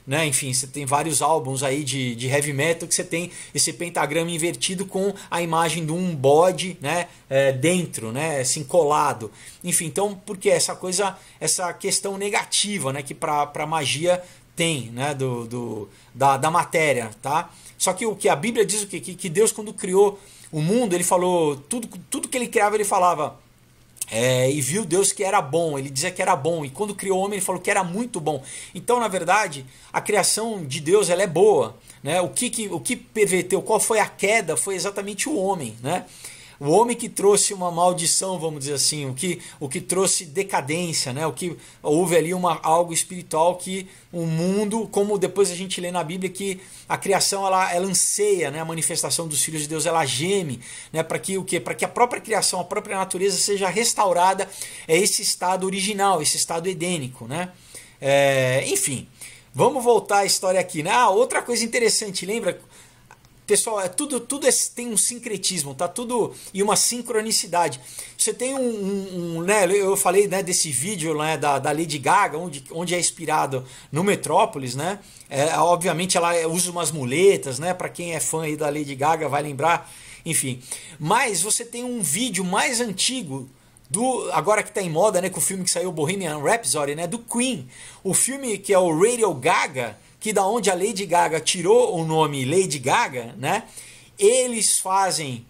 né? Enfim, você tem vários álbuns aí de, de heavy metal que você tem esse pentagrama invertido com a imagem de um bode, né? É, dentro, né? É, assim, colado. Enfim, então, porque essa coisa, essa questão negativa, né? Que para magia tem, né? Do, do, da, da matéria, tá? Só que o que a Bíblia diz o quê? Que, que Deus, quando criou o mundo, ele falou, tudo, tudo que ele criava, ele falava é, e viu Deus que era bom, ele dizia que era bom, e quando criou o homem, ele falou que era muito bom. Então, na verdade, a criação de Deus ela é boa. Né? O, que, que, o que perverteu, qual foi a queda, foi exatamente o homem. Né? o homem que trouxe uma maldição, vamos dizer assim, o que, o que trouxe decadência, né? o que houve ali uma, algo espiritual que o mundo, como depois a gente lê na Bíblia, que a criação ela, ela anseia, né? a manifestação dos filhos de Deus, ela geme, né? para que o que? Para que a própria criação, a própria natureza seja restaurada a é esse estado original, esse estado edênico. Né? É, enfim, vamos voltar à história aqui. Né? Ah, outra coisa interessante, lembra? Pessoal, é tudo, tudo é, tem um sincretismo, tá tudo e uma sincronicidade. Você tem um, um, um né? Eu falei né, desse vídeo né, da, da Lady Gaga, onde, onde é inspirado no Metrópolis, né? É, obviamente ela é, usa umas muletas, né? Para quem é fã aí da Lady Gaga vai lembrar, enfim. Mas você tem um vídeo mais antigo do, agora que está em moda, né, com o filme que saiu Bohemian Rhapsody, né, do Queen. O filme que é o Radio Gaga, que da onde a Lady Gaga tirou o nome Lady Gaga, né? Eles fazem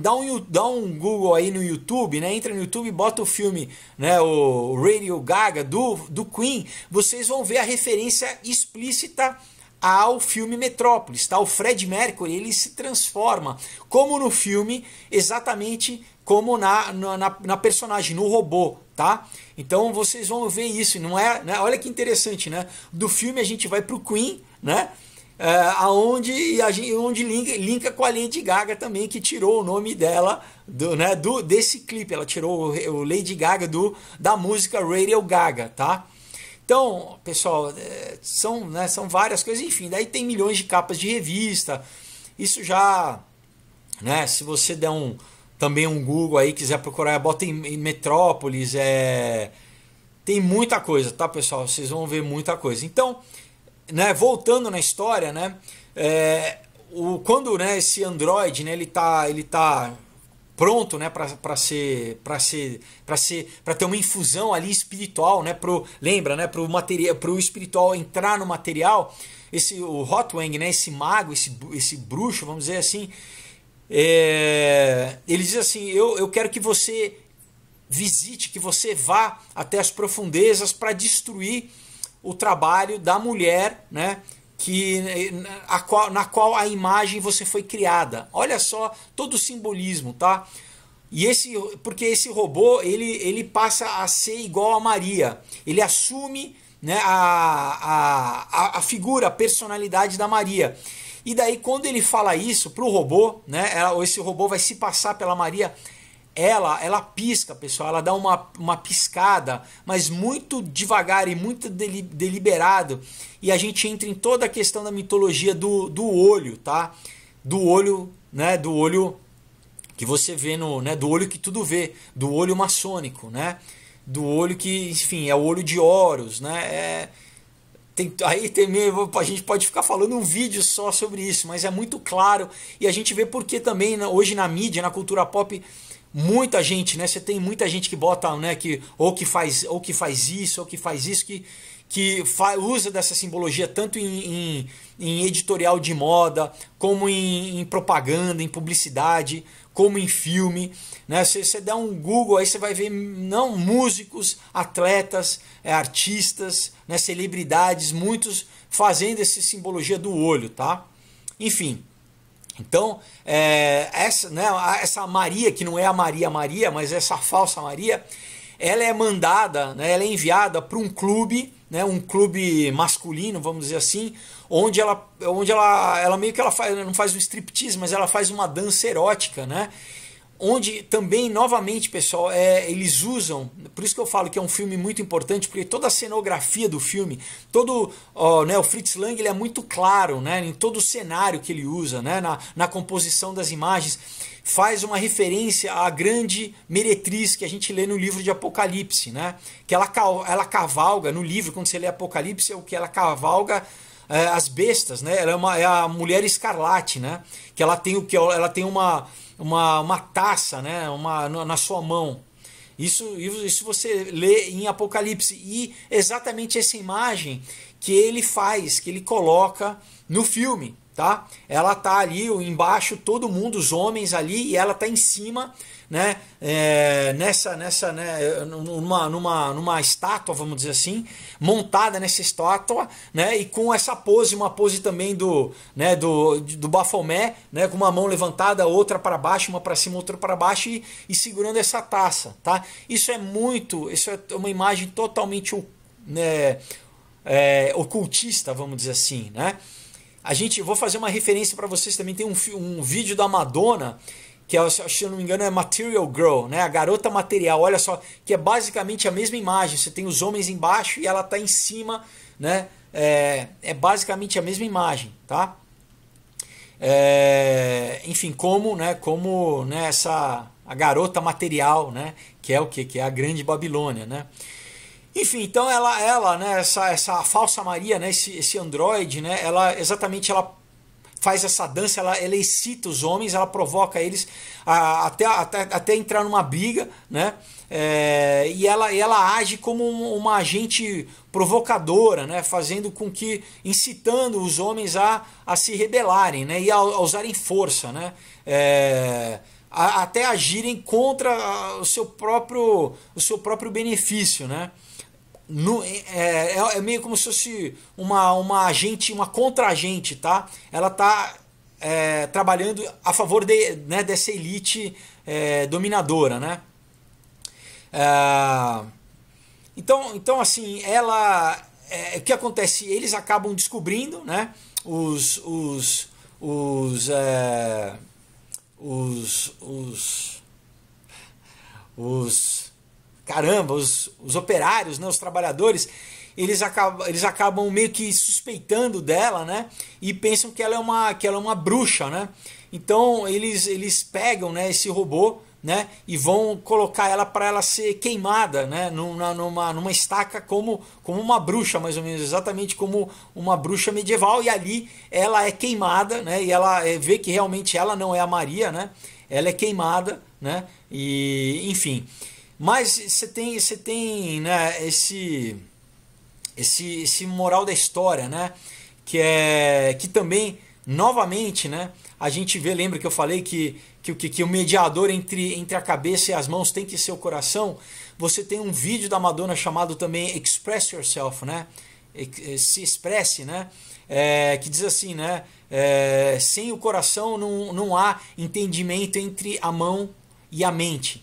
Dá um, dá um Google aí no YouTube, né? Entra no YouTube, e bota o filme, né? O Radio Gaga do, do Queen. Vocês vão ver a referência explícita ao filme Metrópolis, tá? O Fred Mercury, ele se transforma, como no filme, exatamente como na, na, na personagem, no robô, tá? Então vocês vão ver isso, não é? Né? Olha que interessante, né? Do filme a gente vai pro Queen, né? É, aonde a gente, onde linka, linka com a Lady Gaga também que tirou o nome dela do, né, do desse clipe, ela tirou o, o Lady Gaga do da música Radio Gaga, tá? Então, pessoal, é, são, né, são várias coisas, enfim, daí tem milhões de capas de revista. Isso já, né, se você der um, também um Google aí quiser procurar, bota em, em Metrópolis, é... tem muita coisa, tá pessoal? Vocês vão ver muita coisa. Então, né, voltando na história, né, é, o, quando né, esse Android né, ele tá, ele tá pronto né, para ser para ser para ser para ter uma infusão ali espiritual né pro lembra né pro material pro espiritual entrar no material esse o Hotwang né esse mago esse esse bruxo vamos dizer assim é, ele diz assim: eu, eu quero que você visite, que você vá até as profundezas para destruir o trabalho da mulher, né? Que, a qual, na qual a imagem você foi criada. Olha só todo o simbolismo, tá? E esse, porque esse robô ele, ele passa a ser igual a Maria. Ele assume né, a, a, a figura, a personalidade da Maria. E daí, quando ele fala isso para o robô, né? Ela, esse robô vai se passar pela Maria. Ela, ela pisca, pessoal, ela dá uma, uma piscada, mas muito devagar e muito deli, deliberado. E a gente entra em toda a questão da mitologia do, do olho, tá? Do olho, né? Do olho que você vê no, né? Do olho que tudo vê, do olho maçônico, né? Do olho que, enfim, é o olho de Horus, né? É, tem, aí tem, a gente pode ficar falando um vídeo só sobre isso, mas é muito claro e a gente vê porque também né, hoje na mídia, na cultura pop, muita gente, né? Você tem muita gente que bota, né? Que ou que faz, ou que faz isso, ou que faz isso, que que usa dessa simbologia tanto em, em, em editorial de moda, como em, em propaganda, em publicidade como em filme. Né? Você, você dá um Google, aí você vai ver não músicos, atletas, é, artistas, né? celebridades, muitos fazendo essa simbologia do olho, tá? Enfim. Então, é, essa, né, essa Maria, que não é a Maria Maria, mas essa falsa Maria, ela é mandada, né, ela é enviada para um clube né, um clube masculino, vamos dizer assim, onde ela, onde ela, ela meio que ela faz, não faz um striptease, mas ela faz uma dança erótica, né? Onde também, novamente, pessoal, é, eles usam, por isso que eu falo que é um filme muito importante, porque toda a cenografia do filme, todo ó, né, o Fritz Lang ele é muito claro né, em todo o cenário que ele usa, né, na, na composição das imagens faz uma referência à grande meretriz que a gente lê no livro de Apocalipse, né? Que ela, ela cavalga no livro, quando você lê Apocalipse, é o que ela cavalga é, as bestas, né? Ela é, uma, é a mulher escarlate, né? Que ela tem o que ela tem uma, uma, uma taça, né? Uma na sua mão. Isso, isso você lê em Apocalipse e exatamente essa imagem que ele faz, que ele coloca no filme tá? Ela tá ali embaixo, todo mundo, os homens ali, e ela tá em cima, né? É, nessa, nessa, né? Numa, numa, numa estátua, vamos dizer assim, montada nessa estátua, né? E com essa pose, uma pose também do, né? Do, do Bafomé, né? Com uma mão levantada, outra para baixo, uma para cima, outra para baixo e, e segurando essa taça, tá? Isso é muito, isso é uma imagem totalmente, né? É, ocultista, vamos dizer assim, né? A gente, vou fazer uma referência para vocês também, tem um, um vídeo da Madonna que é, se eu não me engano é Material Girl, né? A garota material, olha só, que é basicamente a mesma imagem. Você tem os homens embaixo e ela tá em cima, né? É, é basicamente a mesma imagem, tá? É, enfim, como, né? Como né, essa a garota material, né? Que é o que? Que é a grande Babilônia, né? Enfim, então ela, ela né, essa, essa falsa Maria, né, esse, esse androide, né, ela exatamente ela faz essa dança, ela, ela excita os homens, ela provoca eles a, até, até, até entrar numa briga, né? É, e ela, ela age como uma agente provocadora, né? fazendo com que, incitando os homens a, a se rebelarem né? e a, a usarem força, né? É, a, até agirem contra o seu próprio, o seu próprio benefício. Né? no, é é, é, é, meio como se fosse uma, uma agente, uma contra-agente, tá? Ela tá é, trabalhando a favor de, né, dessa elite é, dominadora, né? É, então, então, assim, ela... o que acontece? Eles acabam descobrindo, né? Os... os, os, os, os os caramba, os, os operários, né, os trabalhadores, eles acabam, eles acabam meio que suspeitando dela, né? E pensam que ela é uma, que ela é uma bruxa, né? Então eles, eles pegam né, esse robô né, e vão colocar ela para ela ser queimada né, numa, numa, numa estaca como, como uma bruxa, mais ou menos, exatamente como uma bruxa medieval. E ali ela é queimada né, e ela é, vê que realmente ela não é a Maria, né? Ela é queimada, né? E enfim. Mas você tem, você tem né, esse, esse, esse moral da história, né? Que, é, que também, novamente, né? A gente vê, lembra que eu falei que, que, que, que o mediador entre, entre a cabeça e as mãos tem que ser o coração? Você tem um vídeo da Madonna chamado também Express Yourself, né? Eh, se expresse, né? É, que diz assim, né? É, sem o coração não, não há entendimento entre a mão e a mente.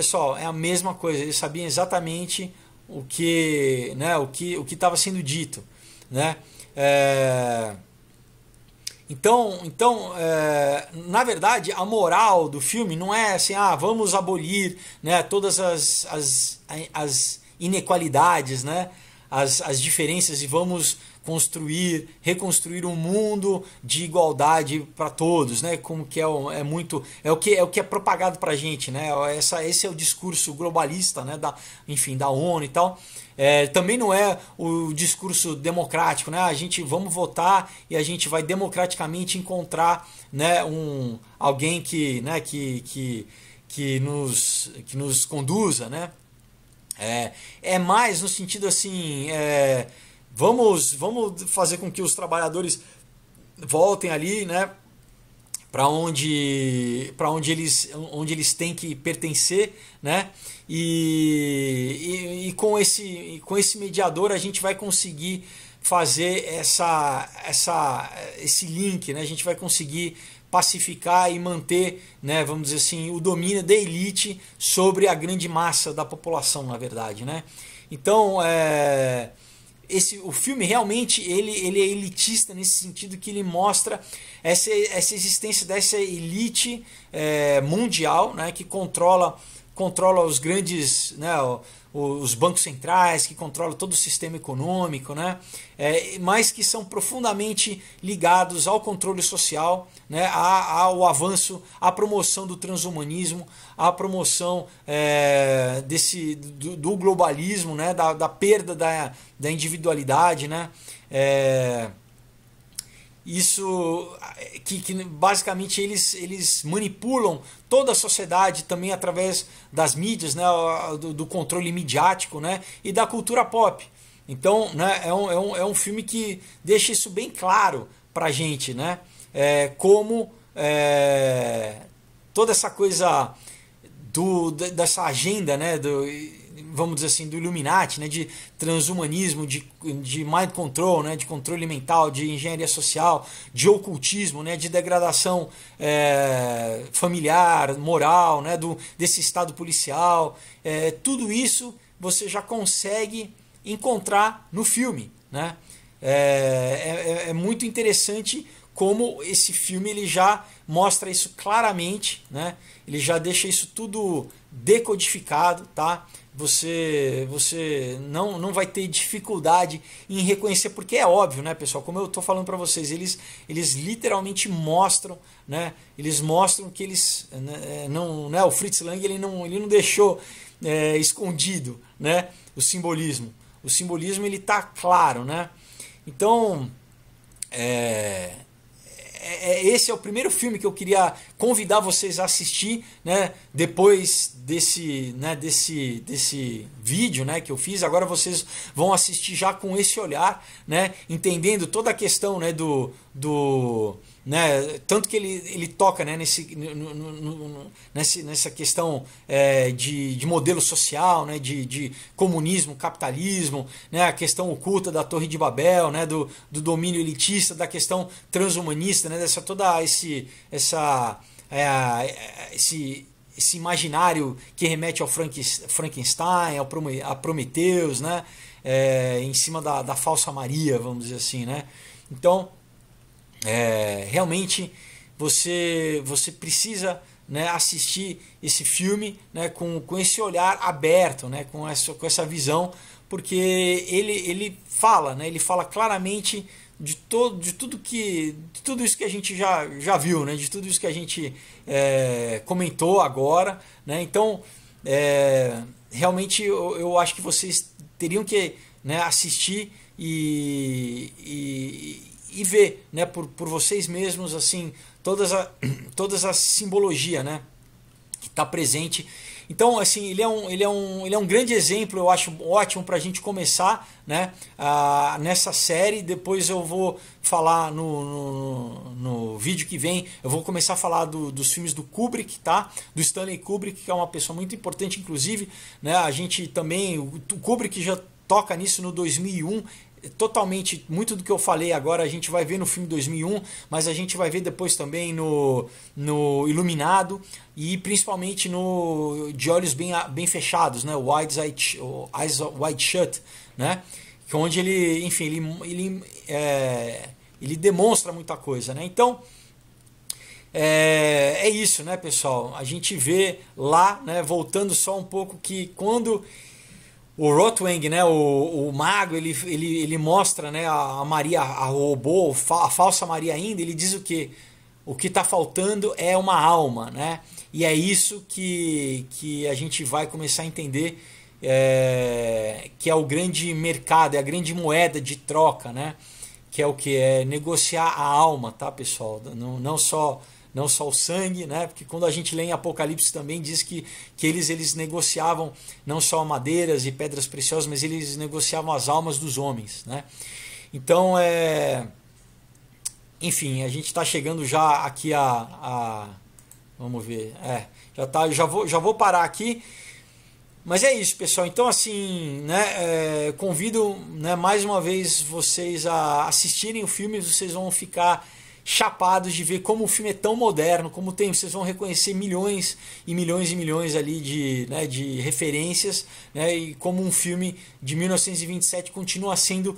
Pessoal, é a mesma coisa, eles sabiam exatamente o que né, o que o que estava sendo dito, né? É... Então, então é... na verdade, a moral do filme não é assim, ah, vamos abolir né, todas as, as, as inequalidades, né, as, as diferenças e vamos construir, reconstruir um mundo de igualdade para todos, né? Como que é, é, muito é o que é o que é propagado para gente, né? É essa, esse é o discurso globalista, né? Da enfim da ONU e tal. É, também não é o discurso democrático, né? A gente vamos votar e a gente vai democraticamente encontrar, né? Um alguém que, né? Que que que nos que nos conduza, né? É, é mais no sentido assim é, Vamos, vamos fazer com que os trabalhadores voltem ali, né? Para onde, para onde, eles, onde eles têm que pertencer, né? E, e, e com, esse, com esse mediador a gente vai conseguir fazer essa, essa, esse link, né? A gente vai conseguir pacificar e manter, né, vamos dizer assim, o domínio da elite sobre a grande massa da população, na verdade, né? Então, é, esse, o filme realmente ele, ele é elitista nesse sentido que ele mostra essa, essa existência dessa elite é, mundial né, que controla controla os grandes né, os bancos centrais que controlam todo o sistema econômico, né? É, mas que são profundamente ligados ao controle social, né? A, ao avanço, à promoção do transhumanismo, à promoção é, desse, do, do, globalismo, né? da, da perda da, da individualidade. Né? É, isso que, que, basicamente eles, eles manipulam toda a sociedade também através das mídias, né, do, do controle midiático né, e da cultura pop. Então né, é, um, é, um, é um filme que deixa isso bem claro a gente, né? É, como é, toda essa coisa do, dessa agenda né, do, vamos dizer assim, do Illuminati, né, de transhumanismo, de, de mind control, né, de controle mental, de engenharia social, de ocultismo, né, de degradação é, familiar, moral, né, do, desse estado policial. É, tudo isso você já consegue encontrar no filme. Né? É, é, é, é muito interessante como esse filme ele já mostra isso claramente, né? ele já deixa isso tudo decodificado, tá? você você não, não vai ter dificuldade em reconhecer, porque é óbvio, né, pessoal? Como eu estou falando para vocês, eles, eles literalmente mostram, né? Eles mostram que eles né, é, não, né? O Fritz Lang ele não, ele não deixou é, escondido, né? O simbolismo, o simbolismo ele está claro, né? Então, é, é, é, esse é o primeiro filme que eu queria convidar vocês a assistir, né? Depois desse, né, desse, desse vídeo, né, que eu fiz, agora vocês vão assistir já com esse olhar, né, entendendo toda a questão, né, do do né? Tanto que ele, ele toca né, nesse, no, no, no, nessa, nessa questão é, de, de modelo social, né, de, de comunismo, capitalismo, né, a questão oculta da Torre de Babel, né, do, do domínio elitista, da questão transhumanista, né, dessa toda esse, essa, é, esse, esse imaginário que remete ao Frank, Frankenstein, ao a Prometeus, né, é, em cima da, da falsa Maria, vamos dizer assim. Né? Então é, realmente você, você precisa né, assistir esse filme né, com, com esse olhar aberto, né, com, essa, com essa visão, porque ele, ele fala, né, ele fala claramente de, todo, de tudo que de tudo isso que a gente já, já viu, né, de tudo isso que a gente é, comentou agora. Né, então, é, realmente eu, eu acho que vocês teriam que né, assistir e, e e ver né, por, por vocês mesmos assim todas a, todas a simbologia né, que está presente. Então, assim, ele é, um, ele, é um, ele é um grande exemplo, eu acho ótimo para a gente começar né, a, nessa série. Depois eu vou falar no, no, no, vídeo que vem, eu vou começar a falar do, dos filmes do Kubrick, tá? Do Stanley Kubrick, que é uma pessoa muito importante, inclusive. Né, a gente também, o Kubrick já toca nisso no 2001, totalmente muito do que eu falei agora a gente vai ver no filme 2001, mas a gente vai ver depois também no, no Iluminado e principalmente no De Olhos Bem, bem Fechados, né? Wide Eyes Wide Shut, né? É onde ele, enfim, ele, ele, é, ele demonstra muita coisa, né? Então, é, é, isso, né, pessoal? A gente vê lá, né, voltando só um pouco, que quando o Rotwang, né, o, o mago, ele, ele, ele mostra né, a Maria, a robô, a falsa Maria ainda, ele diz o que? O que está faltando é uma alma, né? E é isso que, que a gente vai começar a entender é, que é o grande mercado, é a grande moeda de troca, né? Que é o que? É negociar a alma, tá, pessoal? Não, não só não só o sangue, né? Porque quando a gente lê em Apocalipse também diz que, que eles, eles negociavam não só madeiras e pedras preciosas, mas eles negociavam as almas dos homens, né? Então, é... enfim, a gente está chegando já aqui a, a... Vamos ver, é, já, tá, já, vou, já vou parar aqui. Mas é isso, pessoal. Então, assim, né, é, convido né, mais uma vez vocês a assistirem o filme, vocês vão ficar chapados de ver como o filme é tão moderno, como tem, vocês vão reconhecer milhões e milhões e milhões ali de, né, de referências, né, e como um filme de 1927 continua sendo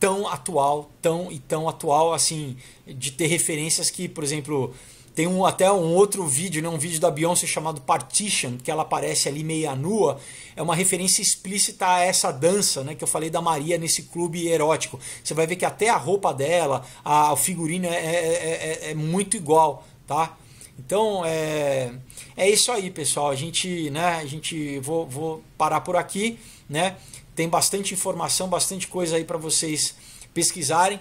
tão atual, tão e tão atual assim, de ter referências que, por exemplo, tem um, até um outro vídeo, né, um vídeo da Beyoncé chamado Partition, que ela aparece ali meia nua. É uma referência explícita a essa dança né, que eu falei da Maria nesse clube erótico. Você vai ver que até a roupa dela, a, o figurino é, é, é, é, é muito igual, tá? Então é, é isso aí, pessoal. A gente, né, a gente vou, vou parar por aqui, né? Tem bastante informação, bastante coisa aí para vocês pesquisarem.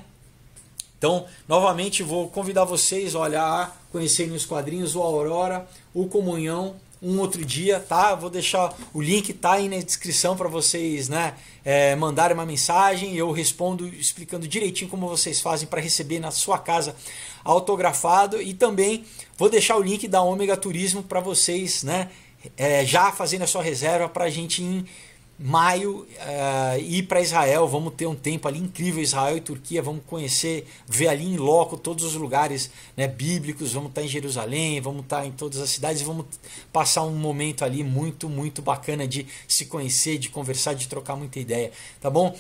Então, novamente, vou convidar vocês a olhar, conhecer os quadrinhos o Aurora, o Comunhão, um outro dia, tá? Vou deixar o link tá aí na descrição para vocês, né? É, mandarem uma mensagem, eu respondo explicando direitinho como vocês fazem para receber na sua casa autografado e também vou deixar o link da Ômega Turismo para vocês, né? É, já fazendo a sua reserva para a gente ir maio uh, ir para Israel, vamos ter um tempo ali incrível, Israel e Turquia, vamos conhecer, ver ali em loco todos os lugares né, bíblicos, vamos estar tá em Jerusalém, vamos estar tá em todas as cidades vamos passar um momento ali muito, muito bacana de se conhecer, de conversar, de trocar muita ideia, tá bom?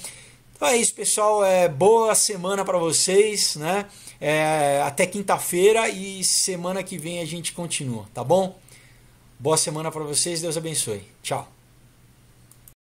Então é isso, pessoal, é, boa semana para vocês, né? É, até quinta-feira e semana que vem a gente continua, tá bom? Boa semana para vocês, Deus abençoe. Tchau.